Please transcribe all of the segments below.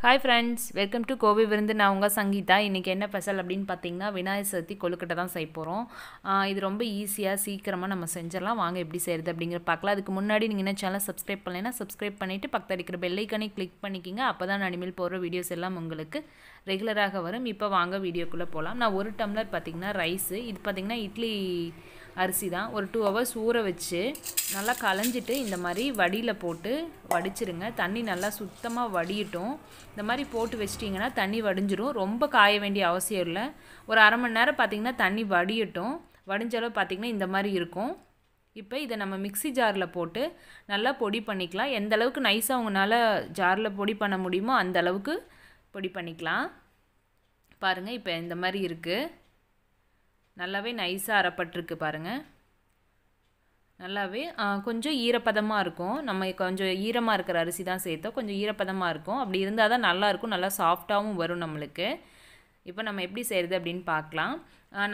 hi friends welcome to Kovi Virundhu நான் உங்கள் சங்கீதா இன்றைக்கி என்ன ஸ்பெஷல் அப்படின்னு பார்த்தீங்கன்னா விநாயகர் சதுர்த்தி கொழுக்கட்டை தான் செய்ய போகிறோம் இது ரொம்ப ஈஸியாக சீக்கிரமாக நம்ம செஞ்சிடலாம் வாங்க எப்படி செய்கிறது அப்படிங்கிற பார்க்கலாம் அதுக்கு முன்னாடி நீங்கள் என்ன சேனல் சப்ஸ்கிரைப் பண்ணலைன்னா சப்ஸ்கிரைப் பண்ணிவிட்டு பக்கத்தில் இருக்கிற பெல்லைக்கானே கிளிக் பண்ணிக்கிங்க அப்போ தான் நான் இனிமேல் போகிற வீடியோஸ் எல்லாம் உங்களுக்கு ரெகுலராக வரும் இப்போ வாங்க வீடியோக்குள்ளே போகலாம் நான் ஒரு டம்ளர் பார்த்திங்கன்னா ரைஸு இது பார்த்திங்கன்னா இட்லி அரிசி தான் ஒரு டூ ஹவர்ஸ் ஊற வச்சு நல்லா களைஞ்சிட்டு இந்த மாதிரி வடியில் போட்டு வடிச்சிருங்க தண்ணி நல்லா சுத்தமாக வடியட்டும் இந்த மாதிரி போட்டு வச்சிட்டிங்கன்னா தண்ணி வடிஞ்சிடும் ரொம்ப காய வேண்டிய அவசியம் இல்லை ஒரு அரை மணி நேரம் பார்த்திங்கன்னா தண்ணி வடியட்டும் வடிஞ்சளவு பார்த்திங்கன்னா இந்த மாதிரி இருக்கும் இப்போ இதை நம்ம மிக்சி ஜாரில் போட்டு நல்லா பொடி பண்ணிக்கலாம் எந்த அளவுக்கு நைஸாக உங்களால் ஜாரில் பொடி பண்ண முடியுமோ அந்த அளவுக்கு பொடி பண்ணிக்கலாம் பாருங்கள் இப்போ இந்த மாதிரி இருக்குது நல்லாவே நைஸாக அறப்பட்டிருக்கு பாருங்கள் நல்லாவே கொஞ்சம் ஈரப்பதமாக இருக்கும் நம்ம கொஞ்சம் ஈரமாக இருக்கிற அரிசி தான் சேர்த்தோம் கொஞ்சம் ஈரப்பதமாக இருக்கும் அப்படி இருந்தால் தான் நல்லாயிருக்கும் நல்லா சாஃப்டாகவும் வரும் நம்மளுக்கு இப்போ நம்ம எப்படி செய்கிறது அப்படின்னு பார்க்கலாம்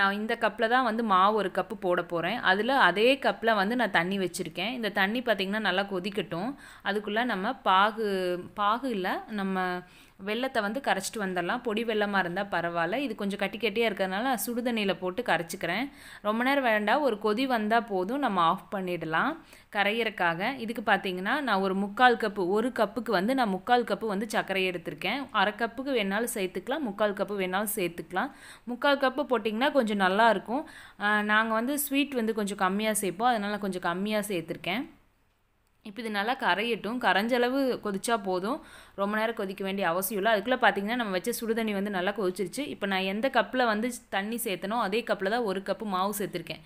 நான் இந்த கப்பில் தான் வந்து மாவு ஒரு கப்பு போட போகிறேன் அதில் அதே கப்பில் வந்து நான் தண்ணி வச்சுருக்கேன் இந்த தண்ணி பார்த்திங்கன்னா நல்லா கொதிக்கட்டும் அதுக்குள்ளே நம்ம பாகு பாகு இல்லை நம்ம வெள்ளத்தை வந்து கரைச்சிட்டு வந்துடலாம் பொடி வெள்ளமாக இருந்தால் பரவாயில்ல இது கொஞ்சம் கட்டி கட்டியாக இருக்கிறதுனால நான் சுடுதண்ணியில் போட்டு கரைச்சிக்கிறேன் ரொம்ப நேரம் வேண்டாம் ஒரு கொதி வந்தால் போதும் நம்ம ஆஃப் பண்ணிடலாம் கரையிறக்காக இதுக்கு பார்த்தீங்கன்னா நான் ஒரு முக்கால் கப்பு ஒரு கப்புக்கு வந்து நான் முக்கால் கப்பு வந்து சர்க்கரை எடுத்திருக்கேன் அரை கப்புக்கு வேணாலும் சேர்த்துக்கலாம் முக்கால் கப்பு வேணாலும் சேர்த்துக்கலாம் முக்கால் கப்பு போட்டிங்கன்னா கொஞ்சம் நல்லாயிருக்கும் நாங்கள் வந்து ஸ்வீட் வந்து கொஞ்சம் கம்மியாக சேர்ப்போம் அதனால் கொஞ்சம் கம்மியாக சேர்த்துருக்கேன் இப்போ இது நல்லா கரையட்டும் கரைஞ்சளவு கொதிச்சா போதும் ரொம்ப நேரம் கொதிக்க வேண்டிய அவசியம் இல்லை அதுக்குள்ளே பார்த்திங்கன்னா நம்ம வச்ச சுடுதண்ணி வந்து நல்லா கொதிச்சிருச்சு இப்போ நான் எந்த கப்பில் வந்து தண்ணி சேர்த்தனோ அதே கப்பில் தான் ஒரு கப்பு மாவு சேர்த்துருக்கேன்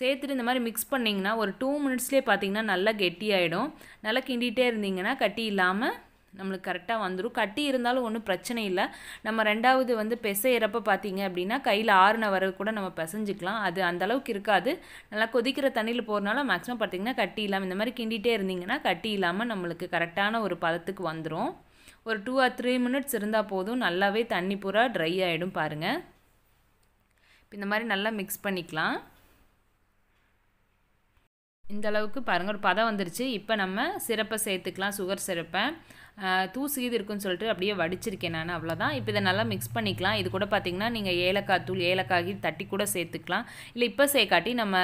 சேர்த்துட்டு இந்த மாதிரி மிக்ஸ் பண்ணிங்கன்னா ஒரு டூ மினிட்ஸ்லேயே பார்த்திங்கன்னா நல்லா கெட்டியாயிடும் நல்லா கிண்டிகிட்டே இருந்தீங்கன்னா கட்டி இல்லாமல் நம்மளுக்கு கரெக்டாக வந்துடும் கட்டி இருந்தாலும் ஒன்றும் பிரச்சனை இல்லை நம்ம ரெண்டாவது வந்து பிசையிறப்ப பார்த்தீங்க அப்படின்னா கையில் ஆறுன வரவு கூட நம்ம பிசைஞ்சிக்கலாம் அது அந்தளவுக்கு இருக்காது நல்லா கொதிக்கிற தண்ணியில் போகிறனால மேக்ஸிமம் பார்த்திங்கன்னா கட்டி இல்லாமல் இந்த மாதிரி கிண்டிகிட்டே இருந்தீங்கன்னா கட்டி இல்லாமல் நம்மளுக்கு கரெக்டான ஒரு பதத்துக்கு வந்துடும் ஒரு டூ ஆர் த்ரீ மினிட்ஸ் இருந்தால் போதும் நல்லாவே தண்ணி பூரா ட்ரை ஆகிடும் பாருங்கள் இந்த மாதிரி நல்லா மிக்ஸ் பண்ணிக்கலாம் இந்த அளவுக்கு பாருங்கள் ஒரு பதம் வந்துருச்சு இப்போ நம்ம சிறப்பை சேர்த்துக்கலாம் சுகர் சிறப்பை தூசு இது இருக்குன்னு சொல்லிட்டு அப்படியே வடிச்சிருக்கேன் நான் அவ்வளோதான் இப்போ இதை நல்லா மிக்ஸ் பண்ணிக்கலாம் இது கூட பார்த்திங்கன்னா நீங்கள் ஏலக்காய் தூள் ஏலக்காய் தட்டி கூட சேர்த்துக்கலாம் இல்லை இப்போ சேர்க்காட்டி நம்ம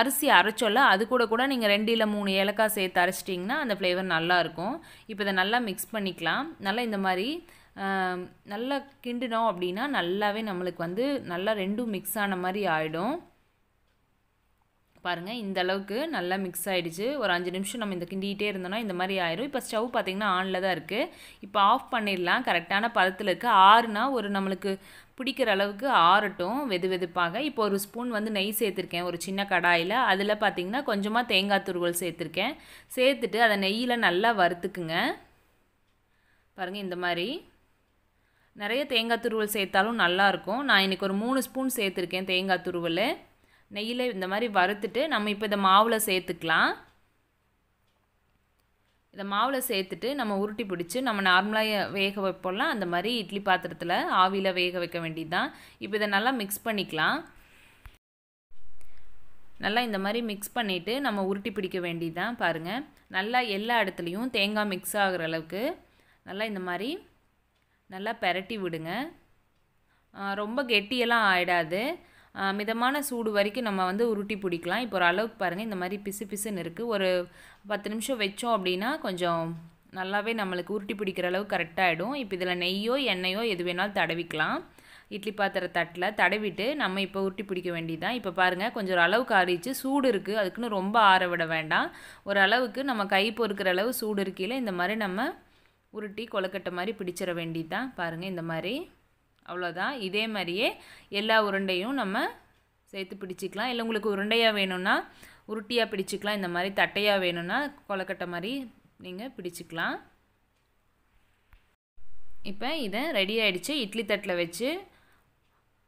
அரிசி அரைச்சோல்ல அது கூட கூட நீங்கள் ரெண்டு இல்லை மூணு ஏலக்காய் சேர்த்து அரைச்சிட்டிங்கன்னா அந்த ஃப்ளேவர் நல்லாயிருக்கும் இப்போ இதை நல்லா மிக்ஸ் பண்ணிக்கலாம் நல்லா இந்த மாதிரி நல்லா கிண்டினோம் அப்படின்னா நல்லாவே நம்மளுக்கு வந்து நல்லா ரெண்டும் மிக்ஸ் ஆன மாதிரி ஆகிடும் பாருங்கள் இந்த அளவுக்கு நல்லா மிக்ஸ் ஆகிடுச்சு ஒரு அஞ்சு நிமிஷம் நம்ம இந்த கிண்டிகிட்டே இருந்தோம்னா இந்த மாதிரி ஆயிரும் இப்போ ஸ்டவ் பார்த்திங்கன்னா ஆனில் தான் இருக்குது இப்போ ஆஃப் பண்ணிடலாம் கரெக்டான பதத்தில் இருக்குது ஆறுனா ஒரு நம்மளுக்கு பிடிக்கிற அளவுக்கு ஆறட்டும் வெது வெதுப்பாக இப்போ ஒரு ஸ்பூன் வந்து நெய் சேர்த்துருக்கேன் ஒரு சின்ன கடாயில் அதில் பார்த்திங்கன்னா கொஞ்சமாக தேங்காய் துருவல் சேர்த்துருக்கேன் சேர்த்துட்டு அதை நெய்யில் நல்லா வறுத்துக்குங்க பாருங்கள் இந்த மாதிரி நிறைய தேங்காய் துருவல் சேர்த்தாலும் நல்லாயிருக்கும் நான் இன்றைக்கி ஒரு மூணு ஸ்பூன் சேர்த்துருக்கேன் தேங்காய் துருவல் நெய்யில் இந்த மாதிரி வறுத்துட்டு நம்ம இப்போ இதை மாவில் சேர்த்துக்கலாம் இதை மாவில் சேர்த்துட்டு நம்ம உருட்டி பிடிச்சி நம்ம நார்மலாக வேக வைப்போம்லாம் அந்த மாதிரி இட்லி பாத்திரத்தில் ஆவியில் வேக வைக்க வேண்டியது தான் இப்போ இதை நல்லா மிக்ஸ் பண்ணிக்கலாம் நல்லா இந்த மாதிரி மிக்ஸ் பண்ணிவிட்டு நம்ம உருட்டி பிடிக்க வேண்டியது தான் பாருங்கள் நல்லா எல்லா இடத்துலையும் தேங்காய் மிக்ஸ் ஆகிற அளவுக்கு நல்லா இந்த மாதிரி நல்லா பெரட்டி விடுங்க ரொம்ப கெட்டியெல்லாம் ஆகிடாது மிதமான சூடு வரைக்கும் நம்ம வந்து உருட்டி பிடிக்கலாம் இப்போ ஒரு அளவுக்கு பாருங்கள் இந்த மாதிரி பிசு பிசுன்னு இருக்குது ஒரு பத்து நிமிஷம் வச்சோம் அப்படின்னா கொஞ்சம் நல்லாவே நம்மளுக்கு உருட்டி பிடிக்கிற அளவுக்கு கரெக்டாகிடும் இப்போ இதில் நெய்யோ எண்ணெயோ எது வேணாலும் தடவிக்கலாம் இட்லி பாத்திர தட்டில் தடவிட்டு நம்ம இப்போ உருட்டி பிடிக்க வேண்டியதுதான் இப்போ பாருங்கள் கொஞ்சம் ஒரு அளவுக்கு ஆறிச்சு சூடு இருக்குது அதுக்குன்னு ரொம்ப ஆற விட வேண்டாம் ஒரு அளவுக்கு நம்ம கை பொறுக்கிற அளவு சூடு இருக்கையில் இந்த மாதிரி நம்ம உருட்டி கொலக்கட்டை மாதிரி பிடிச்சிட வேண்டியது தான் பாருங்கள் இந்த மாதிரி அவ்வளோதான் இதே மாதிரியே எல்லா உருண்டையும் நம்ம சேர்த்து பிடிச்சிக்கலாம் இல்லை உங்களுக்கு உருண்டையாக வேணும்னா உருட்டியாக பிடிச்சிக்கலாம் இந்த மாதிரி தட்டையாக வேணும்னா கொலக்கட்டை மாதிரி நீங்கள் பிடிச்சிக்கலாம் இப்போ இதை ரெடி ஆகிடுச்சு இட்லி தட்டில் வச்சு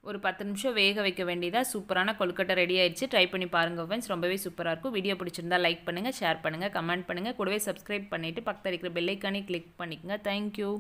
ஒரு பத்து நிமிஷம் வேக வைக்க வேண்டியதாக சூப்பரான கொழுக்கட்டை ரெடி ஆகிடுச்சு ட்ரை பண்ணி பாருங்கள் ஃப்ரெண்ட்ஸ் ரொம்பவே சூப்பராக இருக்கும் வீடியோ பிடிச்சிருந்தா லைக் பண்ணுங்கள் ஷேர் பண்ணுங்கள் கமெண்ட் பண்ணுங்கள் கூடவே சப்ஸ்கிரைப் பண்ணிவிட்டு பக்கத்தில் இருக்கிற பெல்லைக்கானே கிளிக் பண்ணிக்கோங்க தேங்க்யூ